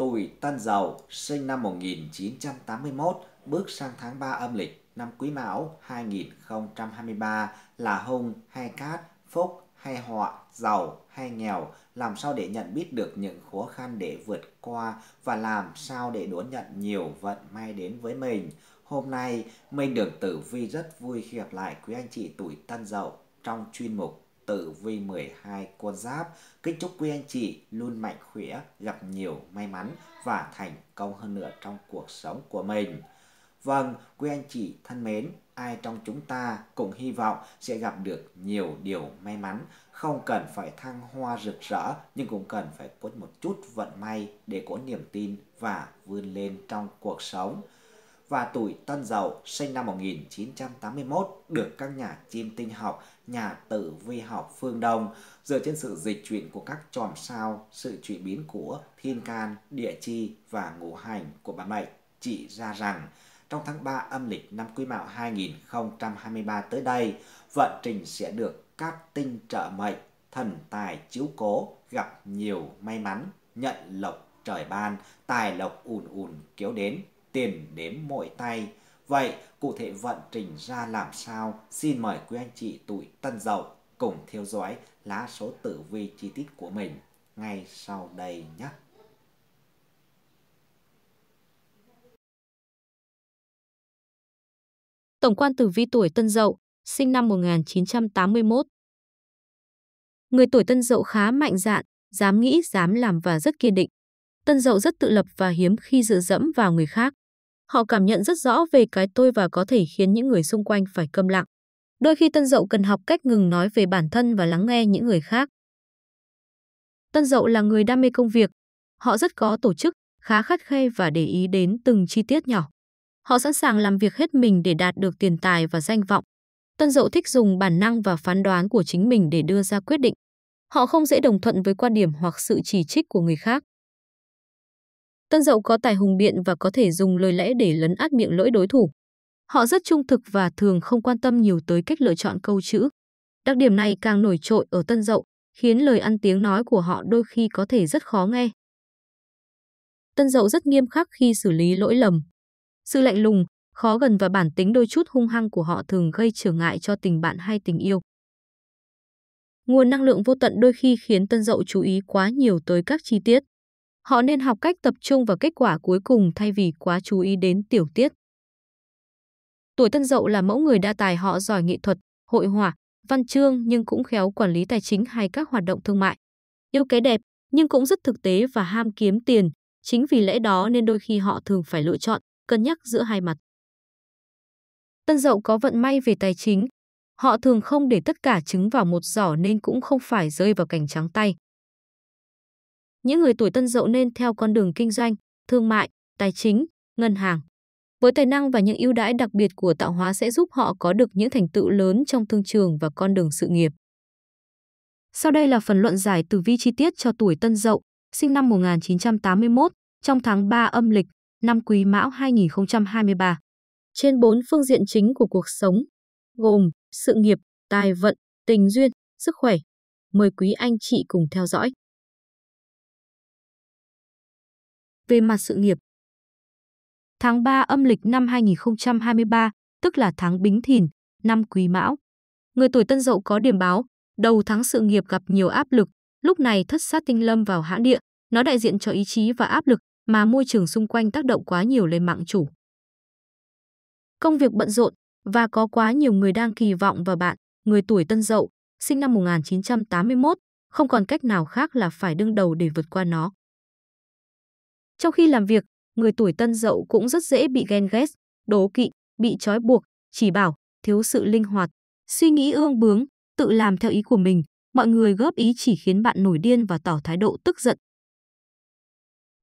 Tuổi Tân Dậu, sinh năm 1981, bước sang tháng 3 âm lịch năm Quý Mão 2023 là hung hay cát, phúc hay họa, giàu hay nghèo, làm sao để nhận biết được những khó khăn để vượt qua và làm sao để đón nhận nhiều vận may đến với mình. Hôm nay, Minh Đường Tử Vi rất vui khi gặp lại quý anh chị tuổi Tân Dậu trong chuyên mục tử V12 con giáp. Kính chúc quý anh chị luôn mạnh khỏe, gặp nhiều may mắn và thành công hơn nữa trong cuộc sống của mình. Vâng, quý anh chị thân mến, ai trong chúng ta cũng hy vọng sẽ gặp được nhiều điều may mắn, không cần phải thăng hoa rực rỡ nhưng cũng cần phải có một chút vận may để có niềm tin và vươn lên trong cuộc sống. Và tuổi Tân Dậu sinh năm 1981 được các nhà chim tinh học nhà tử vi học phương Đông dựa trên sự dịch chuyển của các chòm sao, sự chuyển biến của thiên can, địa chi và ngũ hành của bản mệnh chỉ ra rằng trong tháng 3 âm lịch năm Quý Mão 2023 tới đây, vận trình sẽ được các tinh trợ mệnh, thần tài chiếu cố, gặp nhiều may mắn, nhận lộc trời ban, tài lộc ùn ùn kéo đến, tiền đến mỗi tay, Vậy cụ thể vận trình ra làm sao? Xin mời quý anh chị tuổi Tân Dậu cùng theo dõi lá số tử vi chi tiết của mình ngay sau đây nhé. Tổng quan tử vi tuổi Tân Dậu, sinh năm 1981. Người tuổi Tân Dậu khá mạnh dạn, dám nghĩ, dám làm và rất kiên định. Tân Dậu rất tự lập và hiếm khi dựa dẫm vào người khác. Họ cảm nhận rất rõ về cái tôi và có thể khiến những người xung quanh phải câm lặng. Đôi khi tân dậu cần học cách ngừng nói về bản thân và lắng nghe những người khác. Tân dậu là người đam mê công việc. Họ rất có tổ chức, khá khắt khe và để ý đến từng chi tiết nhỏ. Họ sẵn sàng làm việc hết mình để đạt được tiền tài và danh vọng. Tân dậu thích dùng bản năng và phán đoán của chính mình để đưa ra quyết định. Họ không dễ đồng thuận với quan điểm hoặc sự chỉ trích của người khác. Tân Dậu có tài hùng biện và có thể dùng lời lẽ để lấn át miệng lưỡi đối thủ. Họ rất trung thực và thường không quan tâm nhiều tới cách lựa chọn câu chữ. Đặc điểm này càng nổi trội ở Tân Dậu, khiến lời ăn tiếng nói của họ đôi khi có thể rất khó nghe. Tân Dậu rất nghiêm khắc khi xử lý lỗi lầm. Sự lạnh lùng, khó gần và bản tính đôi chút hung hăng của họ thường gây trở ngại cho tình bạn hay tình yêu. Nguồn năng lượng vô tận đôi khi khiến Tân Dậu chú ý quá nhiều tới các chi tiết. Họ nên học cách tập trung vào kết quả cuối cùng thay vì quá chú ý đến tiểu tiết. Tuổi Tân Dậu là mẫu người đa tài họ giỏi nghệ thuật, hội họa, văn chương nhưng cũng khéo quản lý tài chính hay các hoạt động thương mại. Yêu cái đẹp nhưng cũng rất thực tế và ham kiếm tiền, chính vì lẽ đó nên đôi khi họ thường phải lựa chọn, cân nhắc giữa hai mặt. Tân Dậu có vận may về tài chính, họ thường không để tất cả trứng vào một giỏ nên cũng không phải rơi vào cảnh trắng tay những người tuổi tân dậu nên theo con đường kinh doanh, thương mại, tài chính, ngân hàng. Với tài năng và những ưu đãi đặc biệt của tạo hóa sẽ giúp họ có được những thành tựu lớn trong thương trường và con đường sự nghiệp. Sau đây là phần luận giải tử vi chi tiết cho tuổi Tân Dậu, sinh năm 1981, trong tháng 3 âm lịch, năm Quý Mão 2023. Trên bốn phương diện chính của cuộc sống, gồm sự nghiệp, tài vận, tình duyên, sức khỏe. Mời quý anh chị cùng theo dõi. về mặt sự nghiệp. Tháng 3 âm lịch năm 2023, tức là tháng Bính Thìn, năm Quý Mão. Người tuổi Tân Dậu có điểm báo, đầu tháng sự nghiệp gặp nhiều áp lực, lúc này thất sát tinh lâm vào hãn địa, nó đại diện cho ý chí và áp lực mà môi trường xung quanh tác động quá nhiều lên mạng chủ. Công việc bận rộn và có quá nhiều người đang kỳ vọng vào bạn, người tuổi Tân Dậu, sinh năm 1981, không còn cách nào khác là phải đương đầu để vượt qua nó. Trong khi làm việc, người tuổi tân dậu cũng rất dễ bị ghen ghét, đố kỵ, bị trói buộc, chỉ bảo, thiếu sự linh hoạt, suy nghĩ ương bướng, tự làm theo ý của mình, mọi người góp ý chỉ khiến bạn nổi điên và tỏ thái độ tức giận.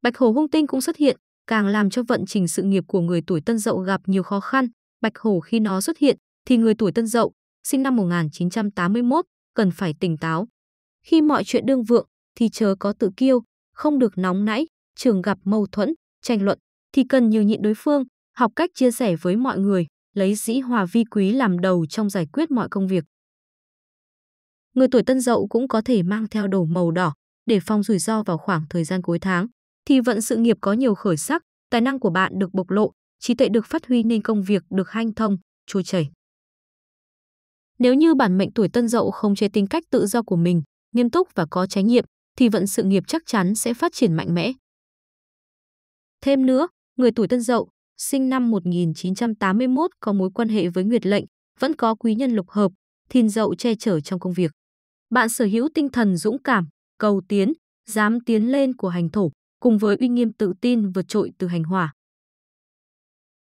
Bạch hổ hung tinh cũng xuất hiện, càng làm cho vận trình sự nghiệp của người tuổi tân dậu gặp nhiều khó khăn. Bạch hổ khi nó xuất hiện thì người tuổi tân dậu, sinh năm 1981, cần phải tỉnh táo. Khi mọi chuyện đương vượng thì chớ có tự kiêu, không được nóng nãy, trường gặp mâu thuẫn, tranh luận thì cần nhiều nhịn đối phương, học cách chia sẻ với mọi người, lấy dĩ hòa vi quý làm đầu trong giải quyết mọi công việc. Người tuổi tân dậu cũng có thể mang theo đồ màu đỏ để phòng rủi ro vào khoảng thời gian cuối tháng, thì vận sự nghiệp có nhiều khởi sắc, tài năng của bạn được bộc lộ, trí tuệ được phát huy nên công việc được hanh thông, trôi chảy. Nếu như bản mệnh tuổi tân dậu không chế tính cách tự do của mình, nghiêm túc và có trách nhiệm, thì vận sự nghiệp chắc chắn sẽ phát triển mạnh mẽ. Thêm nữa, người tuổi Tân Dậu, sinh năm 1981 có mối quan hệ với Nguyệt lệnh, vẫn có quý nhân lục hợp, Thìn Dậu che chở trong công việc. Bạn sở hữu tinh thần dũng cảm, cầu tiến, dám tiến lên của hành thổ, cùng với uy nghiêm tự tin vượt trội từ hành hỏa.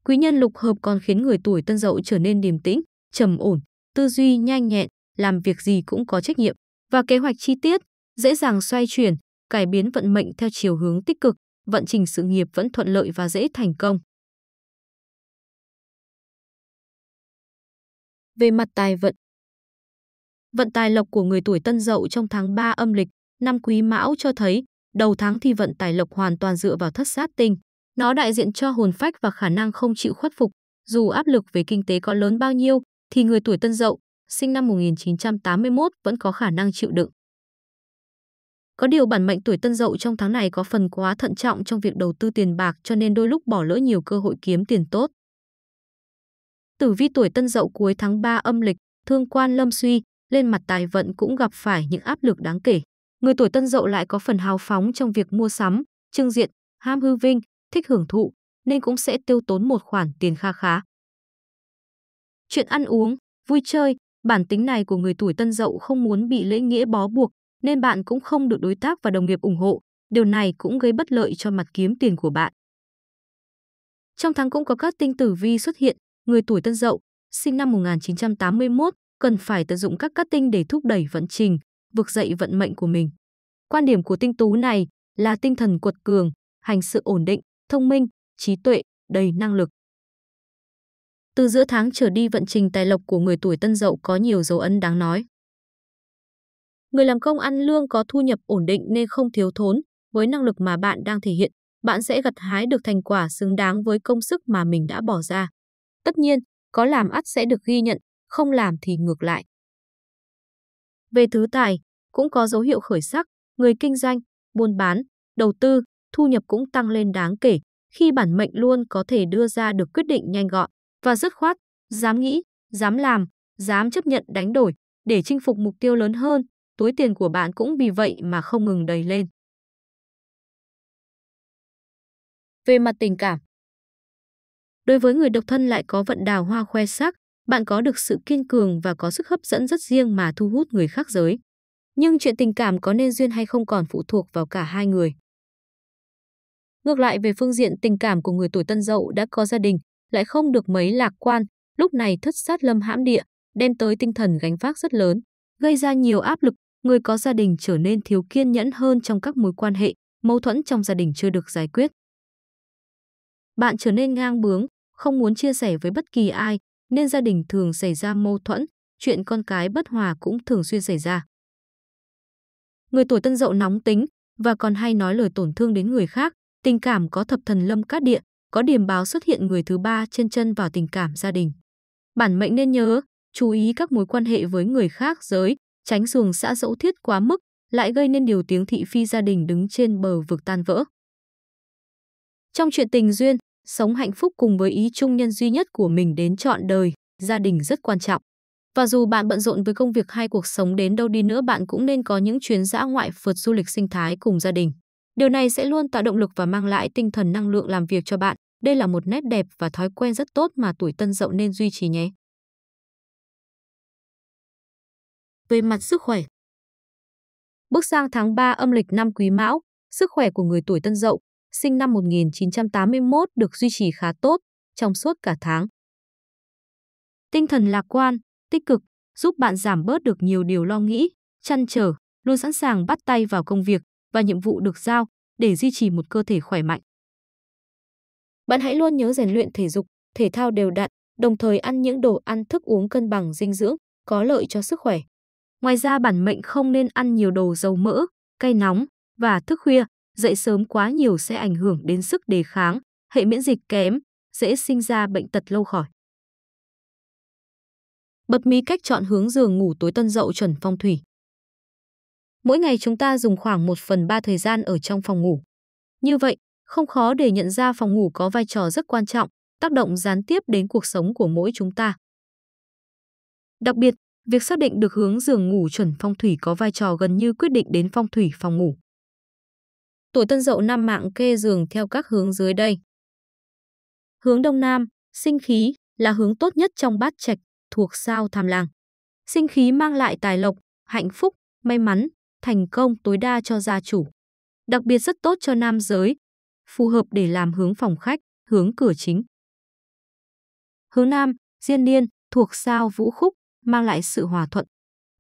Quý nhân lục hợp còn khiến người tuổi Tân Dậu trở nên điềm tĩnh, trầm ổn, tư duy nhanh nhẹn, làm việc gì cũng có trách nhiệm và kế hoạch chi tiết, dễ dàng xoay chuyển, cải biến vận mệnh theo chiều hướng tích cực, vận trình sự nghiệp vẫn thuận lợi và dễ thành công. Về mặt tài vận Vận tài lộc của người tuổi tân dậu trong tháng 3 âm lịch, năm quý mão cho thấy, đầu tháng thì vận tài lộc hoàn toàn dựa vào thất sát tinh. Nó đại diện cho hồn phách và khả năng không chịu khuất phục. Dù áp lực về kinh tế có lớn bao nhiêu, thì người tuổi tân dậu, sinh năm 1981 vẫn có khả năng chịu đựng. Có điều bản mệnh tuổi tân dậu trong tháng này có phần quá thận trọng trong việc đầu tư tiền bạc cho nên đôi lúc bỏ lỡ nhiều cơ hội kiếm tiền tốt. Tử vi tuổi tân dậu cuối tháng 3 âm lịch, thương quan lâm suy, lên mặt tài vận cũng gặp phải những áp lực đáng kể. Người tuổi tân dậu lại có phần hào phóng trong việc mua sắm, trưng diện, ham hư vinh, thích hưởng thụ, nên cũng sẽ tiêu tốn một khoản tiền kha khá. Chuyện ăn uống, vui chơi, bản tính này của người tuổi tân dậu không muốn bị lễ nghĩa bó buộc, nên bạn cũng không được đối tác và đồng nghiệp ủng hộ. Điều này cũng gây bất lợi cho mặt kiếm tiền của bạn. Trong tháng cũng có các tinh tử vi xuất hiện, người tuổi Tân Dậu, sinh năm 1981, cần phải tận dụng các cát tinh để thúc đẩy vận trình, vực dậy vận mệnh của mình. Quan điểm của tinh tú này là tinh thần cuột cường, hành sự ổn định, thông minh, trí tuệ, đầy năng lực. Từ giữa tháng trở đi vận trình tài lộc của người tuổi Tân Dậu có nhiều dấu ấn đáng nói. Người làm công ăn lương có thu nhập ổn định nên không thiếu thốn, với năng lực mà bạn đang thể hiện, bạn sẽ gặt hái được thành quả xứng đáng với công sức mà mình đã bỏ ra. Tất nhiên, có làm ắt sẽ được ghi nhận, không làm thì ngược lại. Về thứ tài, cũng có dấu hiệu khởi sắc, người kinh doanh, buôn bán, đầu tư, thu nhập cũng tăng lên đáng kể khi bản mệnh luôn có thể đưa ra được quyết định nhanh gọn và dứt khoát, dám nghĩ, dám làm, dám chấp nhận đánh đổi để chinh phục mục tiêu lớn hơn, túi tiền của bạn cũng vì vậy mà không ngừng đầy lên. Về mặt tình cảm Đối với người độc thân lại có vận đào hoa khoe sắc, bạn có được sự kiên cường và có sức hấp dẫn rất riêng mà thu hút người khác giới. Nhưng chuyện tình cảm có nên duyên hay không còn phụ thuộc vào cả hai người. Ngược lại về phương diện tình cảm của người tuổi tân dậu đã có gia đình, lại không được mấy lạc quan, lúc này thất sát lâm hãm địa, đem tới tinh thần gánh vác rất lớn, gây ra nhiều áp lực người có gia đình trở nên thiếu kiên nhẫn hơn trong các mối quan hệ, mâu thuẫn trong gia đình chưa được giải quyết. Bạn trở nên ngang bướng, không muốn chia sẻ với bất kỳ ai, nên gia đình thường xảy ra mâu thuẫn, chuyện con cái bất hòa cũng thường xuyên xảy ra. Người tuổi tân dậu nóng tính và còn hay nói lời tổn thương đến người khác, tình cảm có thập thần lâm cát địa, có điểm báo xuất hiện người thứ ba trên chân vào tình cảm gia đình. Bản mệnh nên nhớ, chú ý các mối quan hệ với người khác giới, tránh xuồng xã dẫu thiết quá mức, lại gây nên điều tiếng thị phi gia đình đứng trên bờ vực tan vỡ. Trong chuyện tình duyên, sống hạnh phúc cùng với ý chung nhân duy nhất của mình đến trọn đời, gia đình rất quan trọng. Và dù bạn bận rộn với công việc hay cuộc sống đến đâu đi nữa bạn cũng nên có những chuyến dã ngoại phượt du lịch sinh thái cùng gia đình. Điều này sẽ luôn tạo động lực và mang lại tinh thần năng lượng làm việc cho bạn. Đây là một nét đẹp và thói quen rất tốt mà tuổi tân dậu nên duy trì nhé. về mặt sức khỏe. Bước sang tháng 3 âm lịch năm Quý Mão, sức khỏe của người tuổi Tân Dậu, sinh năm 1981 được duy trì khá tốt trong suốt cả tháng. Tinh thần lạc quan, tích cực giúp bạn giảm bớt được nhiều điều lo nghĩ, chăn trở, luôn sẵn sàng bắt tay vào công việc và nhiệm vụ được giao để duy trì một cơ thể khỏe mạnh. Bạn hãy luôn nhớ rèn luyện thể dục, thể thao đều đặn, đồng thời ăn những đồ ăn thức uống cân bằng dinh dưỡng, có lợi cho sức khỏe. Ngoài ra bản mệnh không nên ăn nhiều đồ dầu mỡ, cay nóng và thức khuya, dậy sớm quá nhiều sẽ ảnh hưởng đến sức đề kháng, hệ miễn dịch kém, dễ sinh ra bệnh tật lâu khỏi. Bật mí cách chọn hướng giường ngủ tối tân dậu chuẩn phong thủy. Mỗi ngày chúng ta dùng khoảng 1 phần 3 thời gian ở trong phòng ngủ. Như vậy, không khó để nhận ra phòng ngủ có vai trò rất quan trọng, tác động gián tiếp đến cuộc sống của mỗi chúng ta. Đặc biệt, Việc xác định được hướng giường ngủ chuẩn phong thủy có vai trò gần như quyết định đến phong thủy phòng ngủ. Tuổi Tân Dậu năm mạng kê giường theo các hướng dưới đây. Hướng Đông Nam, sinh khí là hướng tốt nhất trong bát trạch thuộc sao tham Làng. Sinh khí mang lại tài lộc, hạnh phúc, may mắn, thành công tối đa cho gia chủ. Đặc biệt rất tốt cho nam giới, phù hợp để làm hướng phòng khách, hướng cửa chính. Hướng Nam, Diên Niên, thuộc sao Vũ Khúc, mang lại sự hòa thuận.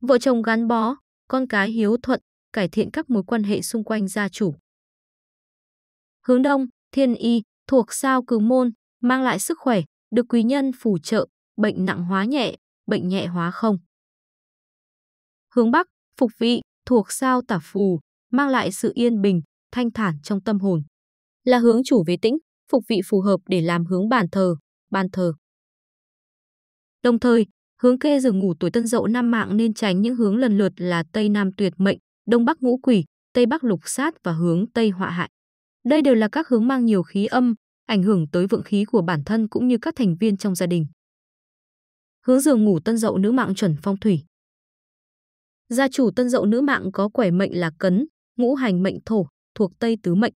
Vợ chồng gắn bó, con cái hiếu thuận, cải thiện các mối quan hệ xung quanh gia chủ. Hướng Đông, Thiên Y, thuộc sao Cừ Môn, mang lại sức khỏe, được quý nhân phù trợ, bệnh nặng hóa nhẹ, bệnh nhẹ hóa không. Hướng Bắc, Phục Vị, thuộc sao Tả Phù, mang lại sự yên bình, thanh thản trong tâm hồn. Là hướng chủ về tĩnh, phục vị phù hợp để làm hướng bàn thờ, bàn thờ. Đồng thời, Hướng kê giường ngủ tuổi tân dậu nam mạng nên tránh những hướng lần lượt là Tây Nam tuyệt mệnh, Đông Bắc ngũ quỷ, Tây Bắc lục sát và hướng Tây họa hại. Đây đều là các hướng mang nhiều khí âm, ảnh hưởng tới vượng khí của bản thân cũng như các thành viên trong gia đình. Hướng giường ngủ tân dậu nữ mạng chuẩn phong thủy. Gia chủ tân dậu nữ mạng có quẻ mệnh là cấn, ngũ hành mệnh thổ, thuộc Tây tứ mệnh.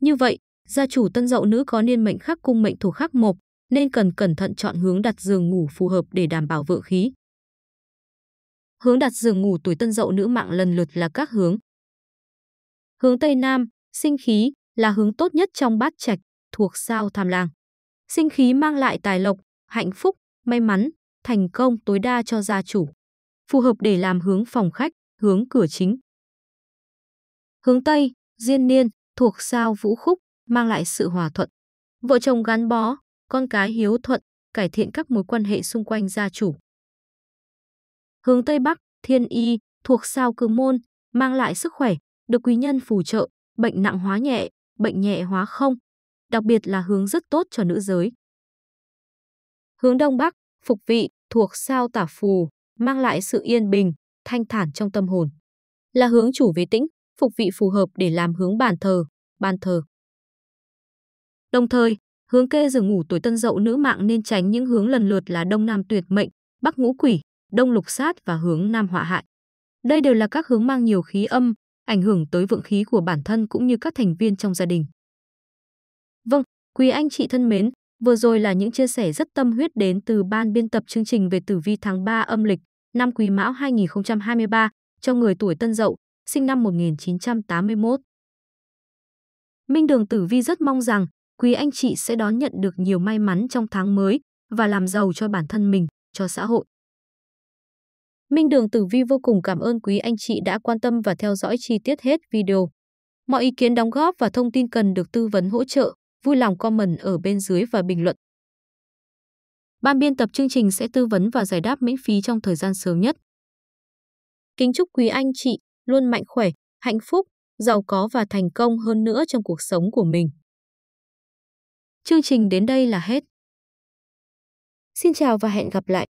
Như vậy, gia chủ tân dậu nữ có niên mệnh khắc cung mệnh thổ khắc mộc, nên cần cẩn thận chọn hướng đặt giường ngủ phù hợp để đảm bảo vượng khí. Hướng đặt giường ngủ tuổi tân dậu nữ mạng lần lượt là các hướng. Hướng Tây Nam, sinh khí, là hướng tốt nhất trong bát trạch, thuộc sao tham lang. Sinh khí mang lại tài lộc, hạnh phúc, may mắn, thành công tối đa cho gia chủ. Phù hợp để làm hướng phòng khách, hướng cửa chính. Hướng Tây, Diên Niên, thuộc sao Vũ Khúc, mang lại sự hòa thuận. Vợ chồng gắn bó, con cái hiếu thuận, cải thiện các mối quan hệ xung quanh gia chủ. Hướng Tây Bắc, Thiên Y, thuộc sao cư môn, mang lại sức khỏe, được quý nhân phù trợ, bệnh nặng hóa nhẹ, bệnh nhẹ hóa không, đặc biệt là hướng rất tốt cho nữ giới. Hướng Đông Bắc, Phục Vị, thuộc sao tả phù, mang lại sự yên bình, thanh thản trong tâm hồn. Là hướng chủ về tĩnh, phục vị phù hợp để làm hướng bàn thờ, bàn thờ. Đồng thời, Hướng kê giờ ngủ tuổi tân dậu nữ mạng nên tránh những hướng lần lượt là đông nam tuyệt mệnh, bắc ngũ quỷ, đông lục sát và hướng nam họa hại. Đây đều là các hướng mang nhiều khí âm, ảnh hưởng tới vượng khí của bản thân cũng như các thành viên trong gia đình. Vâng, quý anh chị thân mến, vừa rồi là những chia sẻ rất tâm huyết đến từ ban biên tập chương trình về tử vi tháng 3 âm lịch năm Quý Mão 2023 cho người tuổi Tân Dậu, sinh năm 1981. Minh Đường Tử Vi rất mong rằng quý anh chị sẽ đón nhận được nhiều may mắn trong tháng mới và làm giàu cho bản thân mình, cho xã hội. Minh Đường Tử Vi vô cùng cảm ơn quý anh chị đã quan tâm và theo dõi chi tiết hết video. Mọi ý kiến đóng góp và thông tin cần được tư vấn hỗ trợ, vui lòng comment ở bên dưới và bình luận. Ban biên tập chương trình sẽ tư vấn và giải đáp miễn phí trong thời gian sớm nhất. Kính chúc quý anh chị luôn mạnh khỏe, hạnh phúc, giàu có và thành công hơn nữa trong cuộc sống của mình. Chương trình đến đây là hết. Xin chào và hẹn gặp lại!